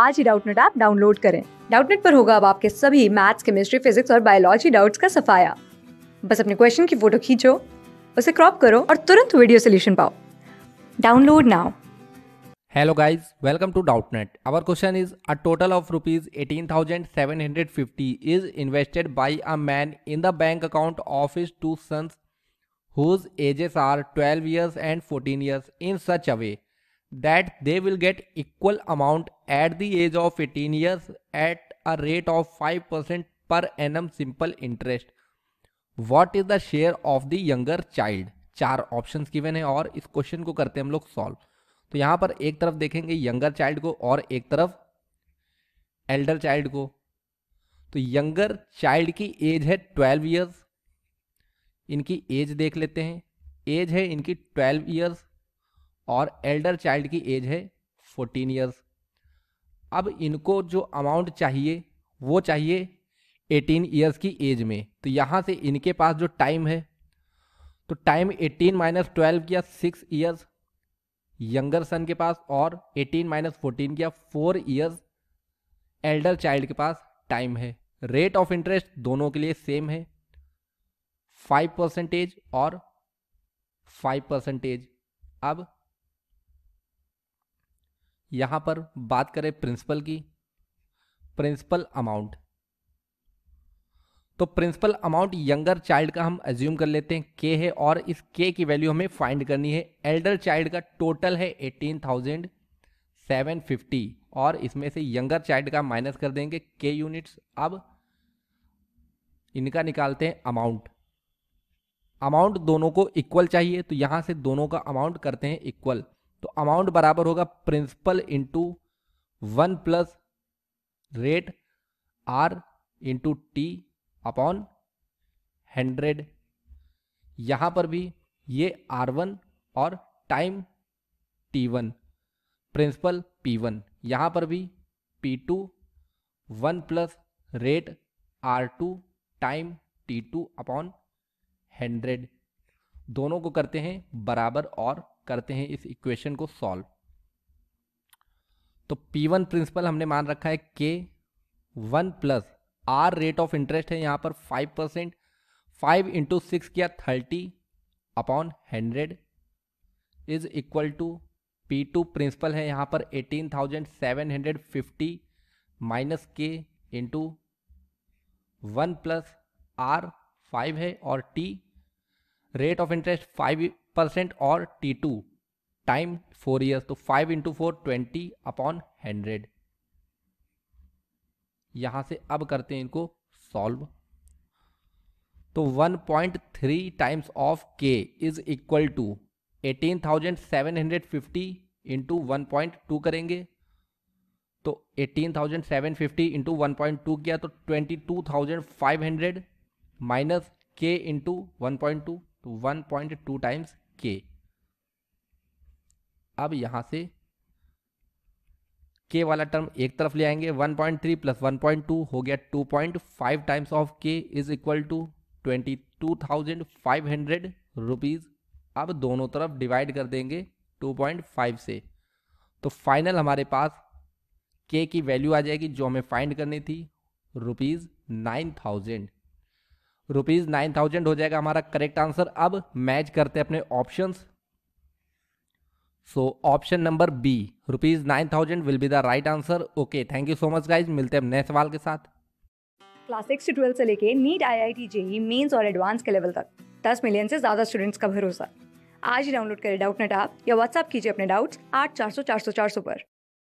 आज ही Doubtnet app download करें डाउटनेट पर होगा अब आपके सभी मैथ्स केमिस्ट्री फिजिक्स और बायोलॉजी डाउट्स का सफाया बस अपने क्वेश्चन की फोटो खींचो उसे क्रॉप करो और तुरंत वीडियो सोल्यूशन पाओ download now hello guys welcome to Doubtnet our question is a total of rupees eighteen thousand seven hundred fifty is invested by a man in the bank account of his two sons whose ages are twelve years and fourteen years in such a way that they will get equal amount at the age of 18 years at a rate of 5% per annum simple interest. What is the share of the younger child? चार option given है और इस question को करते हैं हम लोग solve तो यहां पर एक तरफ देखेंगे यंगर चाइल्ड को और एक तरफ एल्डर चाइल्ड को तो यंगर चाइल्ड की एज है ट्वेल्व ईयर्स इनकी एज देख लेते हैं एज है इनकी ट्वेल्व ईयर्स और एल्डर चाइल्ड की एज है फोर्टीन ईयर्स अब इनको जो अमाउंट चाहिए वो चाहिए एटीन ईयर्स की एज में तो यहाँ से इनके पास जो टाइम है तो टाइम एटीन माइनस ट्वेल्व किया सिक्स ईयर्स यंगर सन के पास और एटीन माइनस फोर्टीन किया फोर ईयर्स एल्डर चाइल्ड के पास टाइम है रेट ऑफ इंटरेस्ट दोनों के लिए सेम है फाइव परसेंटेज और फाइव परसेंटेज अब यहां पर बात करें प्रिंसिपल की प्रिंसिपल अमाउंट तो प्रिंसिपल अमाउंट यंगर चाइल्ड का हम एज्यूम कर लेते हैं के है और इस के की वैल्यू हमें फाइंड करनी है एल्डर चाइल्ड का टोटल है एटीन थाउजेंड सेवन फिफ्टी और इसमें से यंगर चाइल्ड का माइनस कर देंगे के यूनिट्स अब इनका निकालते हैं अमाउंट अमाउंट दोनों को इक्वल चाहिए तो यहां से दोनों का अमाउंट करते हैं इक्वल तो अमाउंट बराबर होगा principal into one plus rate R into T upon hundred यहां पर भी ये आर वन और time T one principal P one यहां पर भी P two one plus rate R two time T two upon hundred दोनों को करते हैं बराबर और करते हैं इस इक्वेशन को सॉल्व तो P1 प्रिंसिपल हमने मान रखा है के one plus R rate of interest है यहां पर five percent five into six किया thirty upon hundred is equal to P two principal है यहां पर eighteen thousand seven hundred fifty minus K into one plus R five है और T rate of interest five percent और T two time four years तो five into four twenty upon hundred यहां से अब करते हैं इनको सॉल्व तो one point three times of K is equal to eighteen thousand seven hundred fifty into one point two करेंगे तो eighteen thousand seven fifty into one point two किया तो twenty two thousand five hundred minus K into one point two तो one point two times K अब यहां से के वाला टर्म एक तरफ ले आएंगे 1.3 पॉइंट थ्री प्लस वन हो गया 2.5 times of K is equal to twenty two अब दोनों तरफ डिवाइड कर देंगे 2.5 से तो फाइनल हमारे पास के की वैल्यू आ जाएगी जो हमें फाइंड करनी थी rupees nine thousand rupees nine thousand हो जाएगा हमारा करेक्ट आंसर अब मैच करते हैं अपने option so option number B rupees nine thousand will be the right answer okay thank you so much guys मिलते हैं नए सवाल के साथ क्लास सिक्स से ट्वेल्थ से लेके NEET I I T JEE mains और एडवांस के लेवल तक दस मिलियन से ज्यादा स्टूडेंट्स का भरोसा आज ही डाउनलोड करें डाउट नेट आप या व्हाट्सअप कीजिए अपने डाउट्स आठ चार सौ चार सौ चार सौ पर